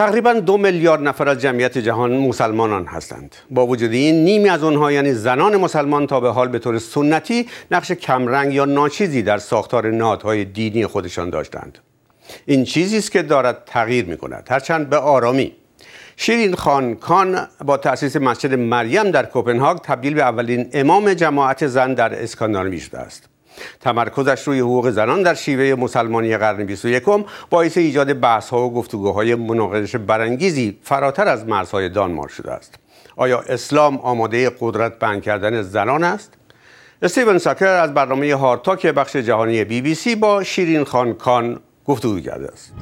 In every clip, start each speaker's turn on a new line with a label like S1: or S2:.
S1: تقریبا دو میلیارد نفر از جمعیت جهان مسلمانان هستند با وجود این نیمی از آنها یعنی زنان مسلمان تا به حال به طور سنتی نقش کمرنگ یا ناچیزی در ساختار نهادهای دینی خودشان داشتند این چیزی است که دارد تغییر می کند هرچند به آرامی شیرین خان کان با تأسیس مسجد مریم در کوپنهاگ تبدیل به اولین امام جماعت زن در اسکاندیناوی شده است تمرکزش روی حقوق زنان در شیوه مسلمانی قرن 21 باعث ایجاد بحث ها و گفتگوهای مناقشه برانگیزی فراتر از مرزهای دانمار شده است آیا اسلام آماده قدرت بند کردن زنان است استیون ساکر از برنامه هارتاک بخش جهانی بی بی سی با شیرین خان کان گفتگو کرده است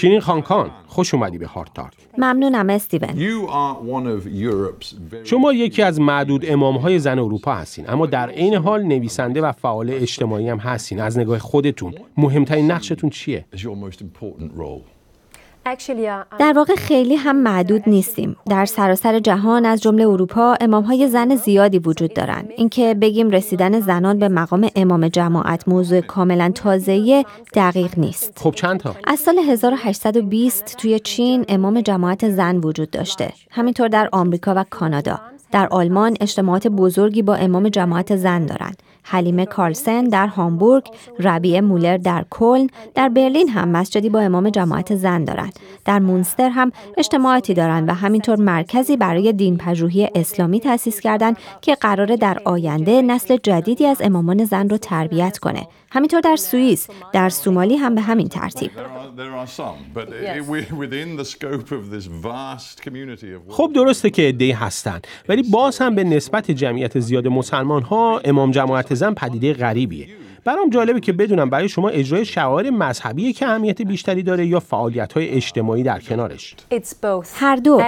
S2: شیرین خانکان خوش اومدی به هارد
S3: ممنونم استیون
S1: شما یکی از معدود های زن اروپا هستین اما در عین حال نویسنده و فعال اجتماعی هم هستین از نگاه خودتون مهمترین نقشتون چیه
S3: در واقع خیلی هم معدود نیستیم. در سراسر جهان از جمله اروپا های زن زیادی وجود دارند. اینکه بگیم رسیدن زنان به مقام امام جماعت موضوع کاملا تازه دقیق
S1: نیست. خب چند تا؟
S3: از سال 1820 توی چین امام جماعت زن وجود داشته. همینطور در آمریکا و کانادا. در آلمان اجتماعات بزرگی با امام جماعت زن دارند. حلیمه کارلسن در هامبورگ، ربیع مولر در کلن، در برلین هم مسجدی با امام جماعت زن دارند. در مونستر هم اجتماعاتی دارند و همینطور مرکزی برای دین پژوهی اسلامی تأسیس کردند که قراره در آینده نسل جدیدی از امامان زن رو تربیت کنه. همینطور در سوئیس، در سومالی هم به همین ترتیب.
S2: خب درسته که دی هستند
S1: ولی باز هم به نسبت جمعیت زیاد مسلمان ها امام جماعت زن پدیده غریبیه برام جالبه که بدونم برای شما اجرای شعار مذهبی که اهمیت بیشتری داره یا فعالیت های اجتماعی در کنارش
S4: هر دو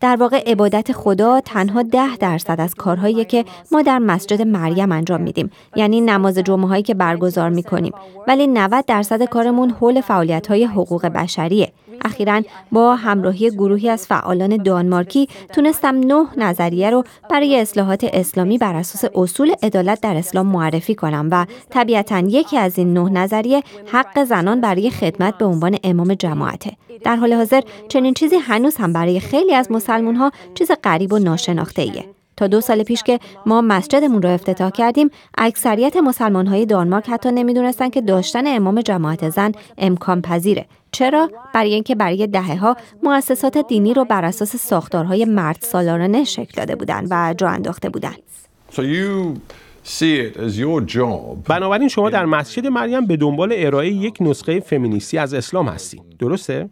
S3: در واقع عبادت خدا تنها ده درصد از کارهایی که ما در مسجد مریم انجام میدیم یعنی نماز جمعه هایی که برگزار میکنیم ولی 90 درصد کارمون حول فعالیت های حقوق بشریه اخیرا با همراهی گروهی از فعالان دانمارکی تونستم نه نظریه رو برای اصلاحات اسلامی بر اساس اصول عدالت در اسلام معرفی کنم و طبیعتا یکی از این نه نظریه حق زنان برای خدمت به عنوان امام جماعته در حال حاضر چنین چیزی هنوز هم برای خیلی از مسلمون ها چیز غریب و ناشناخته ایه تا دو سال پیش که ما مسجدمون رو افتتاح کردیم اکثریت مسلمان های دانمارک حتی نمیدونستن که داشتن امام جماعت زن امکان پذیره چرا برای اینکه برای دهه ها مؤسسات دینی رو بر اساس ساختارهای مرد سالارانه شکل داده بودن و جا انداخته بودن.
S1: بنابراین شما در مسجد مریم به دنبال ارائه یک نسخه فمینیستی از اسلام هستید درسته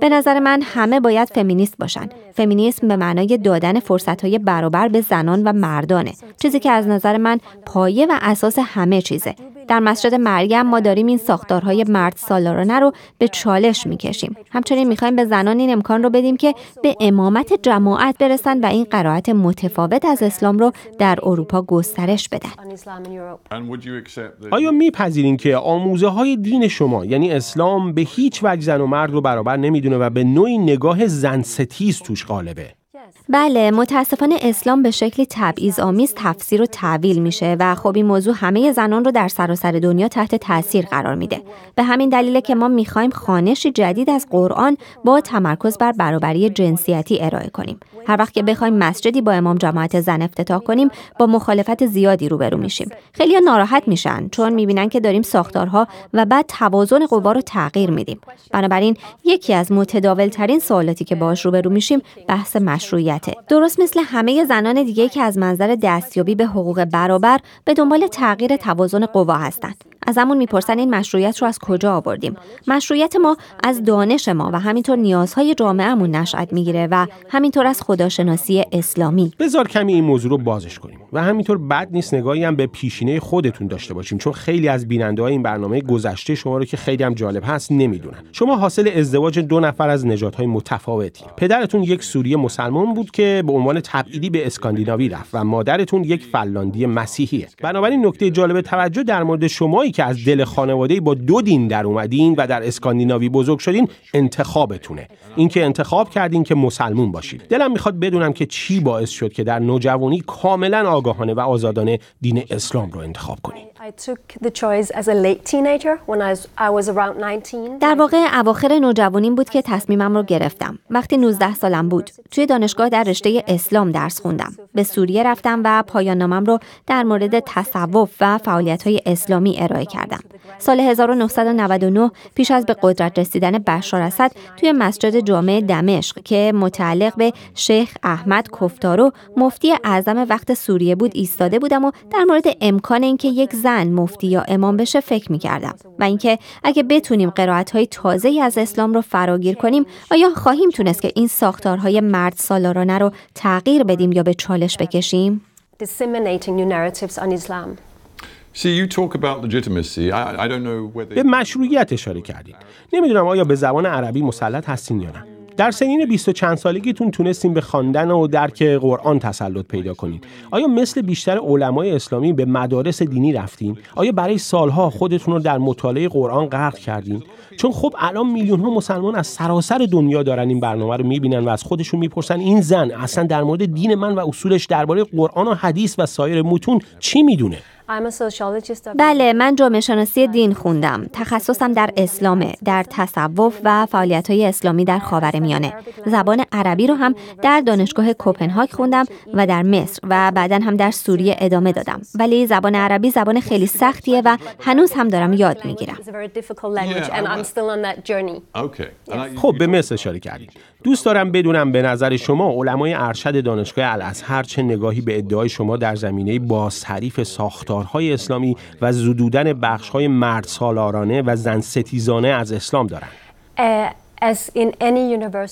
S3: به نظر من همه باید فمینیست باشن. فمینیسم به معنای دادن فرصتهای برابر به زنان و مردانه. چیزی که از نظر من پایه و اساس همه چیزه. در مسجد مریم ما داریم این ساختارهای مرد سالارانه رو به چالش میکشیم همچنین میخوایم به زنان این امکان رو بدیم که به امامت جماعت برسند و این قرائت متفاوت از اسلام رو در اروپا گسترش بدن
S1: آیا میپذیرین که آموزه های دین شما یعنی اسلام به هیچ وجه زن و مرد رو برابر نمیدونه و به نوعی نگاه زن ستیز توش غالبه
S3: بله متاسفانه اسلام به شکلی تبعیض آمیز تفسیر و تعویل میشه و خب این موضوع همه زنان رو در سراسر دنیا تحت تاثیر قرار میده به همین دلیله که ما میخوایم خانشی جدید از قرآن با تمرکز بر برابری جنسیتی ارائه کنیم هر وقت که بخوایم مسجدی با امام جماعت زن افتتاح کنیم با مخالفت زیادی روبرو میشیم خیلی ناراحت میشن چون میبینن که داریم ساختارها و بعد توازن قوا رو تغییر میدیم بنابراین یکی از متداول ترین سوالاتی که باهاش روبرو میشیم بحث مشروعیته درست مثل همه زنان دیگه که از منظر دستیابی به حقوق برابر به دنبال تغییر توازن قوا هستند از همون میپرسن این مشروعیت رو از کجا آوردیم مشروعیت ما از دانش ما و همینطور نیازهای جامعهمون نشأت میگیره و همینطور از خداشناسی اسلامی
S1: بذار کمی این موضوع رو بازش کنیم و همینطور بد نیست نگاهی هم به پیشینه خودتون داشته باشیم چون خیلی از بیننده های این برنامه گذشته شما رو که خیلی هم جالب هست نمیدونن شما حاصل ازدواج دو نفر از نژادهای متفاوتی پدرتون یک سوری مسلمان بود که به عنوان تبعیدی به اسکاندیناوی رفت و مادرتون یک فنلاندی مسیحیه بنابراین نکته جالب توجه در مورد شما که از دل خانواده با دو دین در اومدین و در اسکاندیناوی بزرگ شدین انتخابتونه اینکه انتخاب کردین که مسلمون باشید دلم میخواد بدونم که چی باعث شد که در نوجوانی کاملا آگاهانه و آزادانه دین اسلام رو انتخاب کنید
S4: در
S3: واقع اواخر نوجوانیم بود که تصمیمم رو گرفتم. وقتی 19 سالم بود، توی دانشگاه در رشته اسلام درس خوندم. به سوریه رفتم و پایان نامم رو در مورد تصوف و فعالیت های اسلامی ارائه کردم. سال 1999 پیش از به قدرت رسیدن بشار اسد توی مسجد جامع دمشق که متعلق به شیخ احمد کفتارو مفتی اعظم وقت سوریه بود ایستاده بودم و در مورد امکان اینکه یک زن مفتی یا امام بشه فکر می کردم و اینکه اگه بتونیم قرائت های تازه از اسلام رو فراگیر کنیم آیا خواهیم تونست که این ساختارهای مرد سالارانه رو تغییر بدیم یا به چالش بکشیم؟
S2: به
S1: مشروعیت اشاره کردید. نمیدونم آیا به زبان عربی مسلط هستین یا نه. در سنین بیست و چند سالگیتون تونستین به خواندن و درک قرآن تسلط پیدا کنید. آیا مثل بیشتر علمای اسلامی به مدارس دینی رفتین؟ آیا برای سالها خودتون رو در مطالعه قرآن غرق کردین؟ چون خب الان میلیون ها مسلمان از سراسر دنیا دارن این برنامه رو میبینن و از خودشون میپرسن این زن اصلا در مورد دین من و اصولش درباره قرآن و حدیث و سایر
S3: متون چی میدونه؟ بله من جامعه شناسی دین خوندم تخصصم در اسلامه در تصوف و فعالیت های اسلامی در خاور میانه زبان عربی رو هم در دانشگاه کوپنهاگ خوندم و در مصر و بعدا هم در سوریه ادامه دادم ولی زبان عربی زبان خیلی سختیه و هنوز هم دارم یاد میگیرم
S1: خب به مصر اشاره کردیم دوست دارم بدونم به نظر شما علمای ارشد دانشگاه الازهر چه نگاهی به ادعای شما در زمینه با تعریف ساختار شعارهای اسلامی و زدودن بخشهای مرد سالارانه و زن ستیزانه از اسلام دارند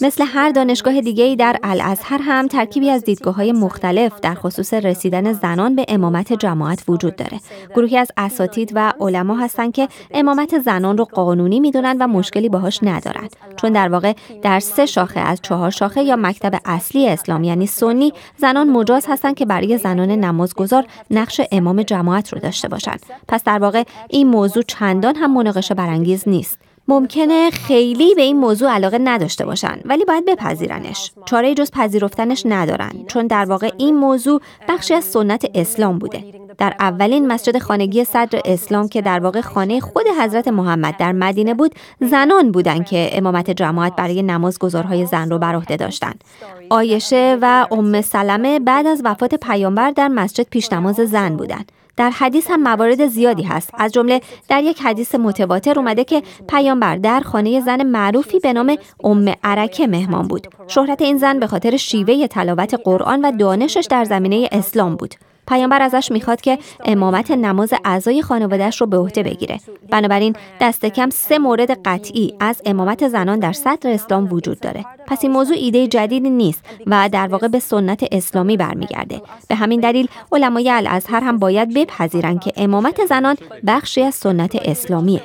S3: مثل هر دانشگاه دیگری در الازهر هم ترکیبی از دیدگاه های مختلف در خصوص رسیدن زنان به امامت جماعت وجود داره. گروهی از اساتید و علما هستند که امامت زنان رو قانونی میدونن و مشکلی باهاش ندارند چون در واقع در سه شاخه از چهار شاخه یا مکتب اصلی اسلام یعنی سنی زنان مجاز هستند که برای زنان نمازگذار نقش امام جماعت رو داشته باشند. پس در واقع این موضوع چندان هم مناقشه برانگیز نیست. ممکنه خیلی به این موضوع علاقه نداشته باشن ولی باید بپذیرنش چاره جز پذیرفتنش ندارن چون در واقع این موضوع بخشی از سنت اسلام بوده در اولین مسجد خانگی صدر اسلام که در واقع خانه خود حضرت محمد در مدینه بود زنان بودند که امامت جماعت برای گذارهای زن رو بر عهده داشتند آیشه و ام سلمه بعد از وفات پیامبر در مسجد نماز زن بودند در حدیث هم موارد زیادی هست از جمله در یک حدیث متواتر اومده که پیامبر در خانه زن معروفی به نام ام عرکه مهمان بود شهرت این زن به خاطر شیوه تلاوت قرآن و دانشش در زمینه اسلام بود پیامبر ازش میخواد که امامت نماز اعضای خانوادهش رو به عهده بگیره بنابراین دست کم سه مورد قطعی از امامت زنان در صدر اسلام وجود داره پس این موضوع ایده جدیدی نیست و در واقع به سنت اسلامی برمیگرده به همین دلیل علمای الازهر هم باید بپذیرند که امامت زنان بخشی از سنت اسلامیه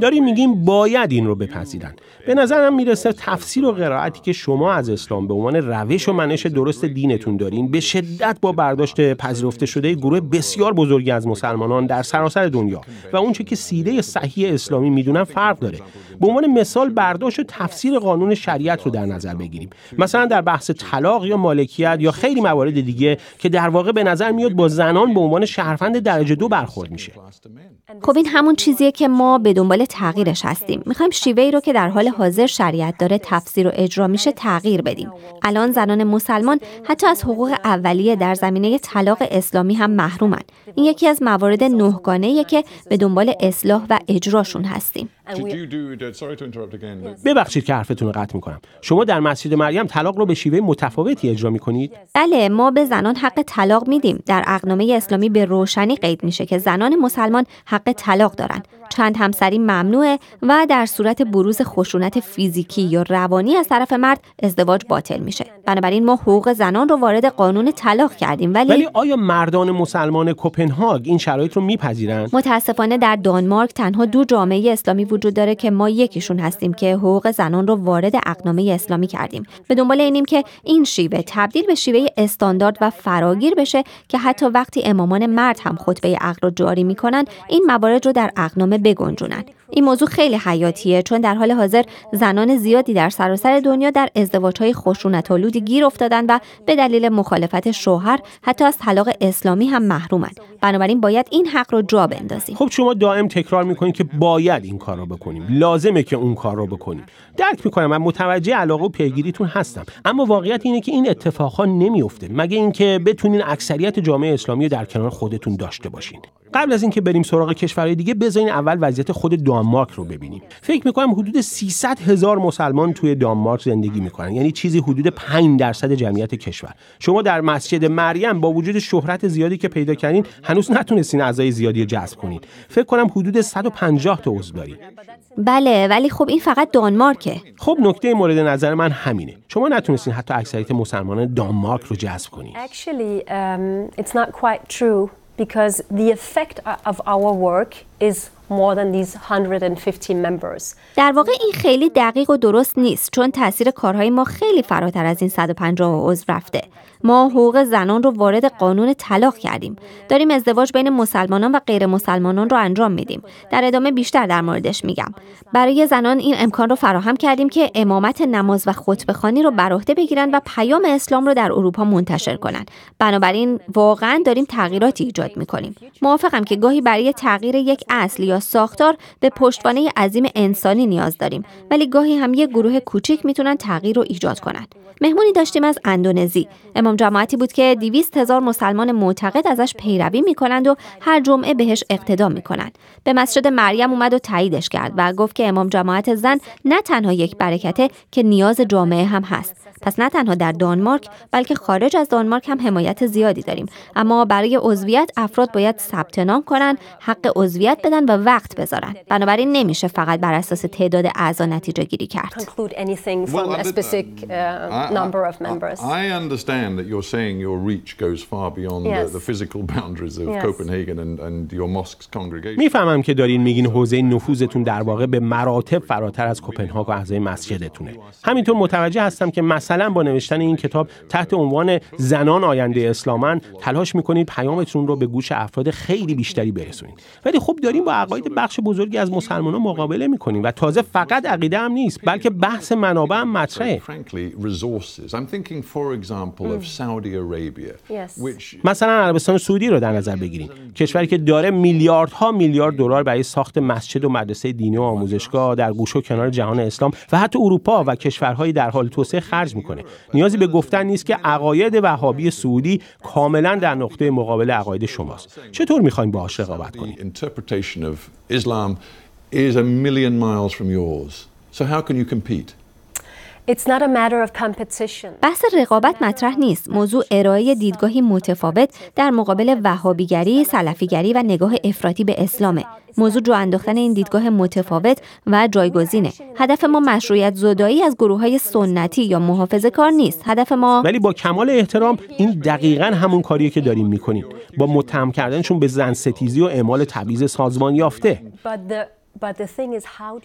S1: داریم میگیم باید این رو بپذیرن به نظرم میرسه تفسیر و قرائتی که شما از اسلام به عنوان روش و منش درست دینتون دارین به شدت با برداشت پذیرفته شده گروه بسیار بزرگی از مسلمانان در سراسر دنیا و اونچه که سیده صحیح اسلامی میدونن فرق داره به عنوان مثال برداشت و تفسیر قانون شریعت رو در نظر بگیریم مثلا در بحث طلاق یا مالکیت یا خیلی موارد دیگه که در واقع به نظر میاد با زنان به عنوان شهروند درجه دو برخورد میشه
S3: خب این همون چیزیه که ما به دنبال تغییرش هستیم میخوایم شیوه رو که در حال حاضر شریعت داره تفسیر و اجرا میشه تغییر بدیم الان زنان مسلمان حتی از حقوق اولیه در زمینه طلاق اسلامی هم محرومن این یکی از موارد نهگانه که به دنبال اصلاح و اجراشون
S2: هستیم uh,
S1: ببخشید که حرفتون رو قطع میکنم شما در مسجد مریم طلاق رو به شیوه متفاوتی اجرا میکنید
S3: بله ما به زنان حق طلاق میدیم در اقنامه اسلامی به روشنی قید میشه که زنان مسلمان حق طلاق دارند چند همسری ممنوعه و در صورت بروز خشونت فیزیکی یا روانی از طرف مرد ازدواج باطل میشه بنابراین ما حقوق زنان رو وارد قانون طلاق کردیم ولی ولی
S1: آیا مردان مسلمان کپنهاگ این شرایط رو میپذیرند
S3: متاسفانه در دانمارک تنها دو جامعه اسلامی وجود داره که ما یکیشون هستیم که حقوق زنان رو وارد اقنامه اسلامی کردیم به دنبال اینیم که این شیوه تبدیل به شیوه استاندارد و فراگیر بشه که حتی وقتی امامان مرد هم خطبه عقل رو جاری میکنن این موارد رو در اقنامه جامعه بگنجونن این موضوع خیلی حیاتیه چون در حال حاضر زنان زیادی در سراسر دنیا در ازدواجهای آلودی گیر افتادن و به دلیل مخالفت شوهر حتی از طلاق اسلامی هم محرومند بنابراین باید این حق رو جا بندازیم
S1: خب شما دائم تکرار میکنید که باید این کار رو بکنیم لازمه که اون کار رو بکنیم درک میکنم من متوجه علاقه و پیگیریتون هستم اما واقعیت اینه که این اتفاقها نمیفته مگه اینکه بتونین اکثریت جامعه اسلامی در کنار خودتون داشته باشین قبل از اینکه بریم سراغ کشورهای دیگه بذارین اول وضعیت خود دانمارک رو ببینیم فکر میکنم حدود 300 هزار مسلمان توی دانمارک زندگی میکنن یعنی چیزی حدود 5 درصد جمعیت کشور شما در مسجد مریم با وجود شهرت زیادی که پیدا کردین هنوز نتونستین اعضای زیادی رو جذب کنید فکر کنم حدود 150 تا عضو دارید
S3: بله ولی خب این فقط دانمارکه
S1: خب نکته مورد نظر من همینه شما نتونستین حتی اکثریت مسلمانان دانمارک رو جذب کنید
S4: because the effect of our work is
S3: در واقع این خیلی دقیق و درست نیست چون تاثیر کارهای ما خیلی فراتر از این 150 عضو رفته. ما حقوق زنان رو وارد قانون طلاق کردیم. داریم ازدواج بین مسلمانان و غیر مسلمانان رو انجام میدیم. در ادامه بیشتر در موردش میگم. برای زنان این امکان رو فراهم کردیم که امامت نماز و خطبه خانی رو بر عهده بگیرن و پیام اسلام رو در اروپا منتشر کنند. بنابراین واقعا داریم تغییراتی ایجاد میکنیم. موافقم که گاهی برای تغییر یک اصل یا یا ساختار به پشتوانه عظیم انسانی نیاز داریم ولی گاهی هم یک گروه کوچک میتونن تغییر رو ایجاد کنند مهمونی داشتیم از اندونزی امام جماعتی بود که دیویست هزار مسلمان معتقد ازش پیروی میکنند و هر جمعه بهش اقتدا میکنند به مسجد مریم اومد و تاییدش کرد و گفت که امام جماعت زن نه تنها یک برکته که نیاز جامعه هم هست پس نه تنها در دانمارک بلکه خارج از دانمارک هم حمایت زیادی داریم اما برای عضویت افراد باید ثبت نام کنند حق عضویت بدن و وقت بذارن بنابراین نمیشه فقط بر اساس تعداد اعضا نتیجه گیری کرد
S2: uh,
S1: میفهمم که دارین میگین حوزه نفوذتون در واقع به مراتب فراتر از کپنهاگ و اعضای مسجدتونه همینطور متوجه هستم که مثلا با نوشتن این کتاب تحت عنوان زنان آینده اسلامن تلاش میکنید پیامتون رو به گوش افراد خیلی بیشتری برسونید ولی خب داریم با عقاید بخش بزرگی از مسلمانان مقابله میکنیم و تازه فقط عقیده هم نیست بلکه بحث منابع هم مطرحه hmm. مثلا عربستان سعودی رو در نظر بگیریم کشوری که داره میلیاردها میلیارد hmm. دلار برای ساخت مسجد و مدرسه دینی و oh آموزشگاه در گوش و کنار جهان اسلام و حتی اروپا و کشورهای در حال توسعه خرج میکنه نیازی به گفتن نیست که عقاید وهابی سعودی کاملا در نقطه مقابل عقاید
S2: شماست چطور میخوایم باهاش رقابت کنیم Islam is a million miles from yours. So how can you compete?
S3: بحث رقابت مطرح نیست. موضوع ارائه دیدگاهی متفاوت در مقابل وهابیگری، سلفیگری و نگاه افراطی به اسلامه. موضوع جو انداختن این دیدگاه متفاوت و جایگزینه. هدف ما مشروعیت زدایی از گروه های سنتی یا محافظه کار نیست. هدف ما
S1: ولی با کمال احترام این دقیقا همون کاریه که داریم میکنیم. با متهم کردنشون به زن ستیزی و اعمال تبعیض سازمان یافته.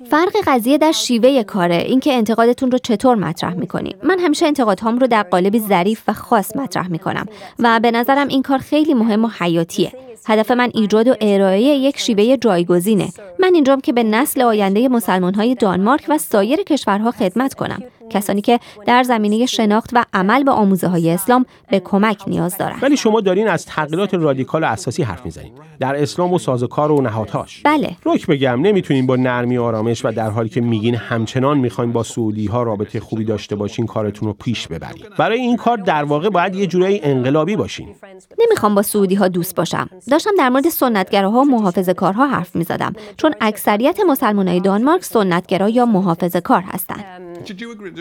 S3: فرق قضیه در شیوه کاره اینکه انتقادتون رو چطور مطرح میکنیم من همیشه انتقادهام رو در قالب ظریف و خاص مطرح میکنم و به نظرم این کار خیلی مهم و حیاتیه هدف من ایجاد و ارائه یک شیوه جایگزینه من اینجام که به نسل آینده مسلمانهای دانمارک و سایر کشورها خدمت کنم کسانی که در زمینه شناخت و عمل به آموزه های اسلام به کمک نیاز دارند
S1: ولی شما دارین از تغییرات رادیکال و اساسی حرف میزنید در اسلام و سازوکار و نهادهاش بله روک بگم نمیتونیم با نرمی آرامش و در حالی که میگین همچنان میخوایم با سعودی ها رابطه خوبی داشته باشین کارتون رو پیش ببرید برای این کار در واقع باید یه جورایی انقلابی باشین
S3: نمیخوام با سعودی ها دوست باشم داشتم در مورد سنتگراها و محافظه کارها حرف میزدم چون اکثریت مسلمانای دانمارک سنتگرا یا محافظه کار هستند um,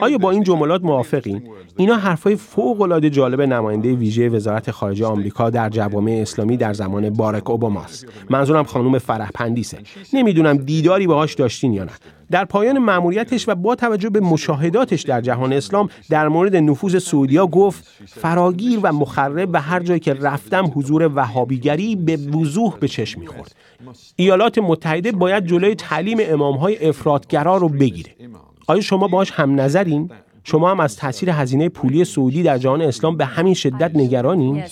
S1: آیا با این جملات موافقین؟ اینا حرفهای فوق‌العاده جالب نماینده ویژه وزارت خارجه آمریکا در جوامع اسلامی در زمان بارک اوباماست. منظورم خانم فرح پندیسه. نمیدونم دیداری باهاش داشتین یا نه. در پایان مأموریتش و با توجه به مشاهداتش در جهان اسلام در مورد نفوذ سعودیا گفت فراگیر و مخرب و هر جایی که رفتم حضور وهابیگری به وضوح به چشم میخورد ایالات متحده باید جلوی تعلیم امامهای افرادگرا رو بگیره آیا شما باش هم نظرین؟ شما هم از تاثیر هزینه پولی سعودی در جهان اسلام به همین شدت نگرانیم؟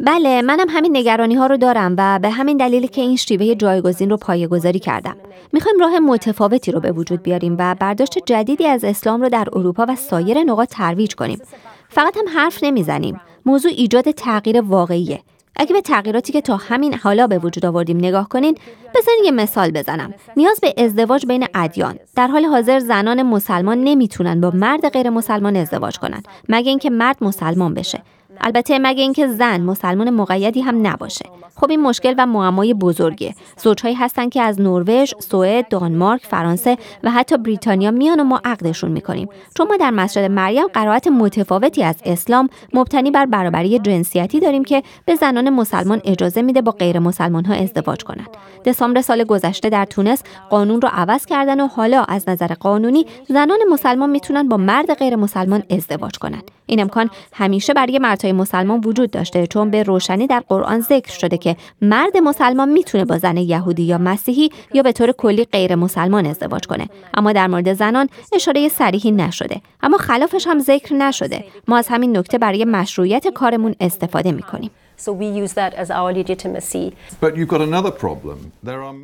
S3: بله منم همین نگرانی ها رو دارم و به همین دلیلی که این شیوه جایگزین رو پایه‌گذاری کردم. میخوایم راه متفاوتی رو به وجود بیاریم و برداشت جدیدی از اسلام رو در اروپا و سایر نقاط ترویج کنیم. فقط هم حرف نمیزنیم. موضوع ایجاد تغییر واقعیه. اگه به تغییراتی که تا همین حالا به وجود آوردیم نگاه کنین بزنین یه مثال بزنم نیاز به ازدواج بین ادیان در حال حاضر زنان مسلمان نمیتونن با مرد غیر مسلمان ازدواج کنن مگه اینکه مرد مسلمان بشه البته مگه اینکه زن مسلمان مقیدی هم نباشه خب این مشکل و معمای بزرگه زوجهایی هستن که از نروژ سوئد دانمارک فرانسه و حتی بریتانیا میان و ما عقدشون میکنیم چون ما در مسجد مریم قرائت متفاوتی از اسلام مبتنی بر برابری جنسیتی داریم که به زنان مسلمان اجازه میده با غیر مسلمان ها ازدواج کنند دسامبر سال گذشته در تونس قانون رو عوض کردن و حالا از نظر قانونی زنان مسلمان میتونن با مرد غیر مسلمان ازدواج کنند این امکان همیشه برای مردهای مسلمان وجود داشته چون به روشنی در قرآن ذکر شده که مرد مسلمان میتونه با زن یهودی یا مسیحی یا به طور کلی غیر مسلمان ازدواج کنه اما در مورد زنان اشاره صریحی نشده اما خلافش هم ذکر نشده ما از همین نکته برای مشروعیت کارمون استفاده میکنیم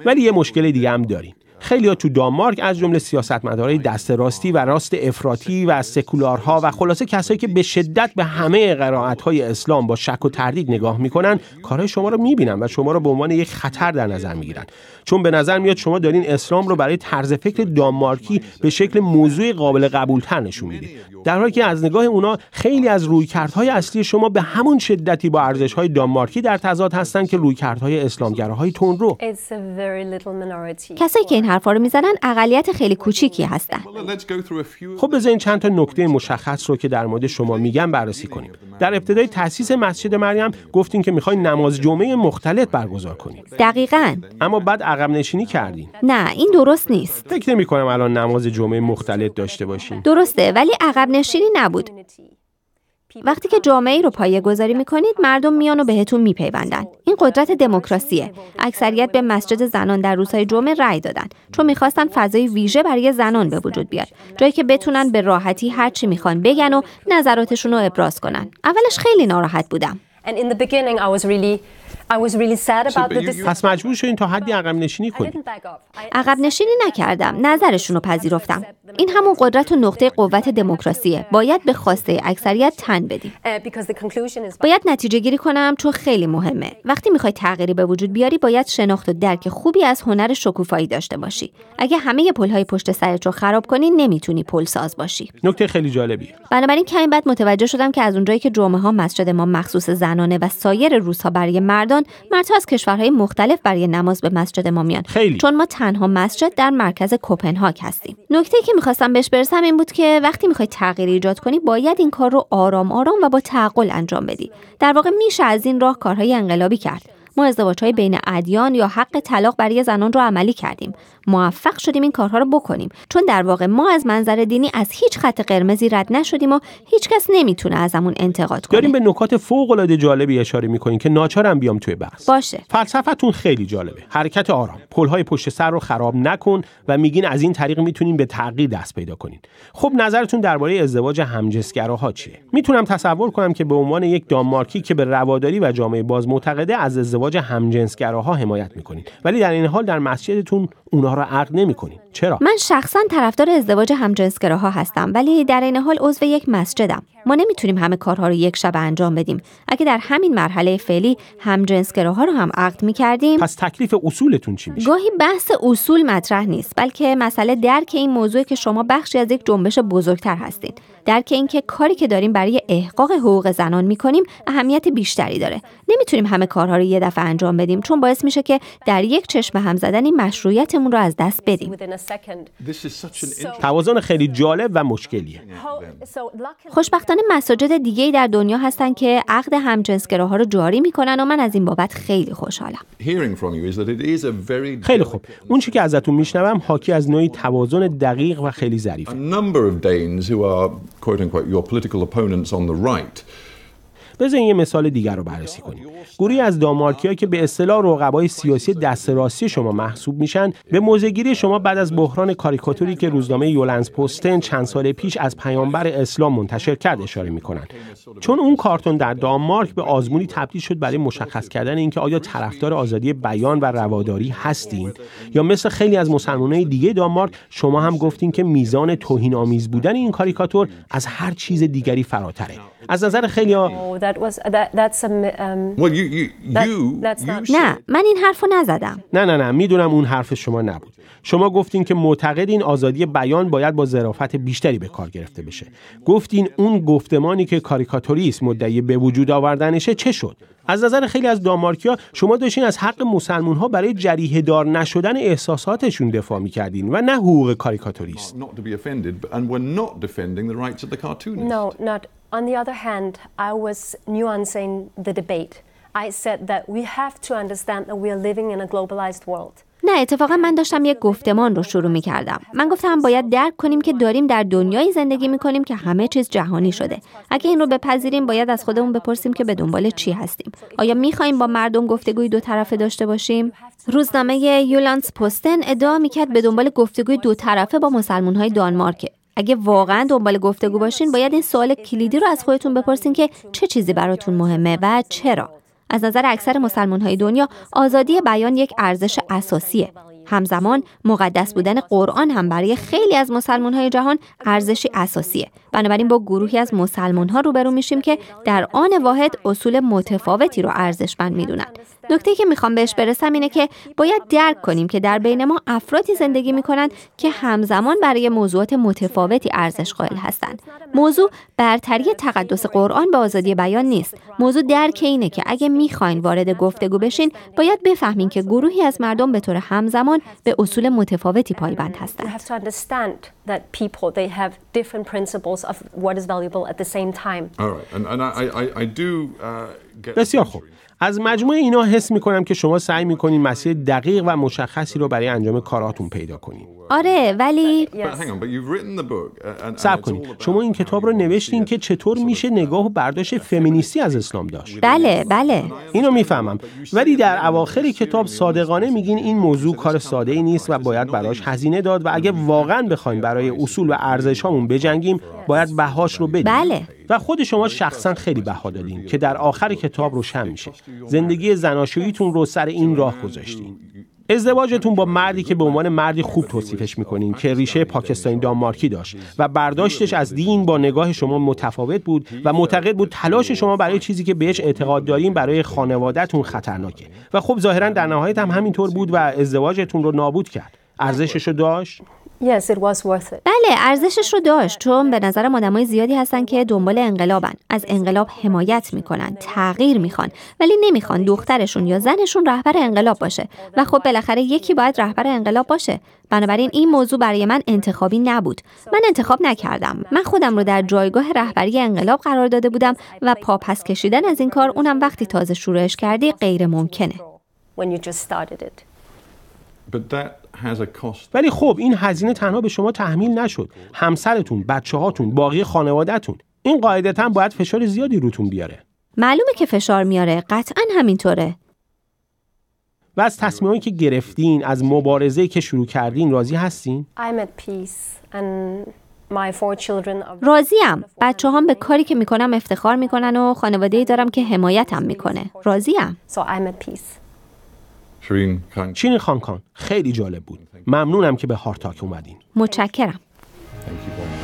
S1: ولی یه مشکل دیگه هم داریم خیلی ها تو دانمارک از جمله سیاستمدارهای دست راستی و راست افراطی و سکولارها و خلاصه کسایی که به شدت به همه قرائت‌های اسلام با شک و تردید نگاه میکنن کارهای شما رو میبینن و شما رو به عنوان یک خطر در نظر میگیرن چون به نظر میاد شما دارین اسلام رو برای طرز فکر دانمارکی به شکل موضوع قابل قبولتر نشون میدید در حالی که از نگاه اونا خیلی از رویکردهای اصلی شما به همون شدتی با ارزش‌های دانمارکی در تضاد هستند که رویکردهای اسلامگراهای تون رو
S4: کسایی که
S3: حرفا رو میزنن اقلیت خیلی کوچیکی هستن
S1: خب بذارین چند تا نکته مشخص رو که در مورد شما میگم بررسی کنیم در ابتدای تاسیس مسجد مریم گفتین که میخواین نماز جمعه مختلف برگزار کنیم دقیقا اما بعد عقب نشینی کردین نه این درست نیست فکر نمی کنم الان نماز جمعه مختلف داشته
S3: باشیم درسته ولی عقب نشینی نبود وقتی که جامعه رو پایه گذاری کنید، مردم میان و بهتون میپیوندن این قدرت دموکراسیه اکثریت به مسجد زنان در روزهای جمعه رأی دادن چون میخواستن فضای ویژه برای زنان به وجود بیاد جایی که بتونن به راحتی هر چی میخوان بگن و نظراتشون رو ابراز کنن اولش خیلی ناراحت بودم پس
S1: مجبور شدین تا حدی عقب
S3: نشینی کنید عقب نشینی نکردم نظرشون رو پذیرفتم این همون قدرت و نقطه قوت دموکراسیه باید به خواسته اکثریت تن بدیم
S4: uh, باید
S3: نتیجه گیری کنم چون خیلی مهمه وقتی میخوای تغییری به وجود بیاری باید شناخت و درک خوبی از هنر شکوفایی داشته باشی اگه همه پلهای پشت سرت رو خراب کنی نمیتونی پل ساز باشی
S1: نکته خیلی جالبی
S3: بنابراین کمی بعد متوجه شدم که از اونجایی که جمعه ها مسجد ما مخصوص زنانه و سایر روزها برای مردان مردها از کشورهای مختلف برای نماز به مسجد ما میان چون ما تنها مسجد در مرکز کپنهاگ هستیم نکته که میخواستم بهش برسم این بود که وقتی میخوای تغییر ایجاد کنی باید این کار رو آرام آرام و با تعقل انجام بدی در واقع میشه از این راه کارهای انقلابی کرد ما ازدواج های بین ادیان یا حق طلاق برای زنان رو عملی کردیم موفق شدیم این کارها رو بکنیم چون در واقع ما از منظر دینی از هیچ خط قرمزی رد نشدیم و هیچکس نمیتونه ازمون انتقاد کنه داریم به نکات فوق
S1: العاده جالبی اشاره میکنین که ناچارم بیام توی بحث باشه فلسفتون خیلی جالبه حرکت آرام پلهای پشت سر رو خراب نکن و میگین از این طریق میتونیم به تغییر دست پیدا کنین خب نظرتون درباره ازدواج همجنسگراها چیه میتونم تصور کنم که به عنوان یک دانمارکی که به رواداری و جامعه باز معتقده از ازدواج ازدواج همجنسگراها حمایت میکنین ولی در این حال در مسجدتون اونها را عقد نمیکنید چرا
S3: من شخصا طرفدار ازدواج همجنسگراها هستم ولی در این حال عضو یک مسجدم ما نمیتونیم همه کارها رو یک شب انجام بدیم اگه در همین مرحله فعلی همجنسگراها رو هم عقد میکردیم پس
S1: تکلیف اصولتون چی میشه
S3: گاهی بحث اصول مطرح نیست بلکه مسئله درک این موضوع که شما بخشی از یک جنبش بزرگتر هستید درک اینکه کاری که داریم برای احقاق حقوق زنان میکنیم اهمیت بیشتری داره نمیتونیم همه کارها رو یه دفعه انجام بدیم چون باعث میشه که در یک چشم هم زدنی مشروعیتمون رو از دست بدیم
S1: توازن خیلی جالب و
S2: مشکلیه
S3: خوشبختانه مساجد دیگه در دنیا هستن که عقد همجنسگراها رو جاری میکنن و من از این بابت خیلی خوشحالم
S1: خیلی خوب اون چی که ازتون میشنوم حاکی از نوعی توازن دقیق و خیلی ظریف
S2: quote unquote, your political opponents on the right بزن یه مثال
S1: دیگر رو بررسی کنیم گروهی از دامارکیا که به اصطلاح رقبای سیاسی دست راستی شما محسوب میشن به موزگیری شما بعد از بحران کاریکاتوری که روزنامه یولنز پوستن چند سال پیش از پیامبر اسلام منتشر کرد اشاره میکنند. چون اون کارتون در دانمارک به آزمونی تبدیل شد برای مشخص کردن اینکه آیا طرفدار آزادی بیان و رواداری هستین یا مثل خیلی از مسلمانهای دیگه دانمارک شما هم گفتین که میزان توهین آمیز بودن این کاریکاتور از هر چیز دیگری فراتره از نظر خیلی ها
S4: نه من این حرف نزدم
S1: نه نه نه میدونم اون حرف شما نبود شما گفتین که معتقدین آزادی بیان باید با ظرافت بیشتری به کار گرفته بشه گفتین اون گفتمانی که کاریکاتوریست مدعی به وجود آوردنشه چه شد از نظر خیلی از دامارکیا شما داشتین از حق مسلمون ها برای جریه دار نشدن احساساتشون دفاع میکردین و نه حقوق کاریکاتوریست
S4: On the other hand, I was the debate. I said that we have to understand that we are living in a globalized world.
S3: نه اتفاقا من داشتم یک گفتمان رو شروع می کردم. من گفتم باید درک کنیم که داریم در دنیای زندگی می کنیم که همه چیز جهانی شده. اگه این رو بپذیریم باید از خودمون بپرسیم که به دنبال چی هستیم. آیا می خواهیم با مردم گفتگوی دو طرفه داشته باشیم؟ روزنامه یولانس پستن ادعا می کرد به دنبال گفتگوی دو طرفه با مسلمان های دانمارک. اگه واقعا دنبال گفتگو باشین باید این سوال کلیدی رو از خودتون بپرسین که چه چیزی براتون مهمه و چرا از نظر اکثر مسلمان های دنیا آزادی بیان یک ارزش اساسیه همزمان مقدس بودن قرآن هم برای خیلی از مسلمان های جهان ارزشی اساسیه بنابراین با گروهی از مسلمان ها روبرو میشیم که در آن واحد اصول متفاوتی رو ارزشمند میدونند. نکته که میخوام بهش برسم اینه که باید درک کنیم که در بین ما افرادی زندگی میکنند که همزمان برای موضوعات متفاوتی ارزش قائل هستند موضوع برتری تقدس قرآن به آزادی بیان نیست موضوع درک اینه که اگه میخواین وارد گفتگو بشین باید بفهمین که گروهی از مردم به طور همزمان به اصول متفاوتی پایبند هستند
S1: بسیار خوب از مجموع اینا حس میکنم که شما سعی میکنین مسیر دقیق و مشخصی رو برای انجام کاراتون پیدا کنین
S3: آره ولی
S1: سب uh, کنید شما این کتاب رو نوشتین که چطور میشه نگاه و برداشت فمینیستی از اسلام داشت
S3: بله بله
S1: اینو میفهمم ولی در اواخر کتاب صادقانه میگین این موضوع کار ساده ای نیست و باید براش هزینه داد و اگه واقعا بخوایم برای اصول و ارزش بجنگیم باید بهاش رو بدیم بله و خود شما شخصا خیلی بها دادین که در آخر کتاب روشن میشه زندگی زناشوییتون رو سر این راه گذاشتین ازدواجتون با مردی که به عنوان مردی خوب توصیفش میکنین که ریشه پاکستانی دانمارکی داشت و برداشتش از دین با نگاه شما متفاوت بود و معتقد بود تلاش شما برای چیزی که بهش اعتقاد دارین برای خانوادهتون خطرناکه و خب ظاهرا در نهایت هم همینطور بود و ازدواجتون رو نابود کرد ارزشش رو داشت
S4: Yes, it was worth
S3: it. بله ارزشش رو داشت چون به نظرم آدمای زیادی هستن که دنبال انقلابن از انقلاب حمایت میکنن تغییر میخوان ولی نمیخوان دخترشون یا زنشون رهبر انقلاب باشه و خب بالاخره یکی باید رهبر انقلاب باشه بنابراین این موضوع برای من انتخابی نبود من انتخاب نکردم من خودم رو در جایگاه رهبری انقلاب قرار داده بودم و پاپس کشیدن از این کار اونم وقتی تازه شروعش کردی غیر ممکنه
S1: ولی خب این هزینه تنها به شما تحمیل نشد همسرتون بچه هاتون باقی خانوادهتون این قاعدتا باید فشار زیادی روتون بیاره
S3: معلومه که فشار میاره قطعا همینطوره
S1: و از هایی که گرفتین از مبارزه که شروع کردین راضی هستین؟
S3: راضیم بچه هم به کاری که میکنم افتخار میکنن و خانواده ای دارم که حمایتم میکنه راضیم so
S1: چین خانکان خیلی جالب بود ممنونم که به هارتاک اومدین
S3: متشکرم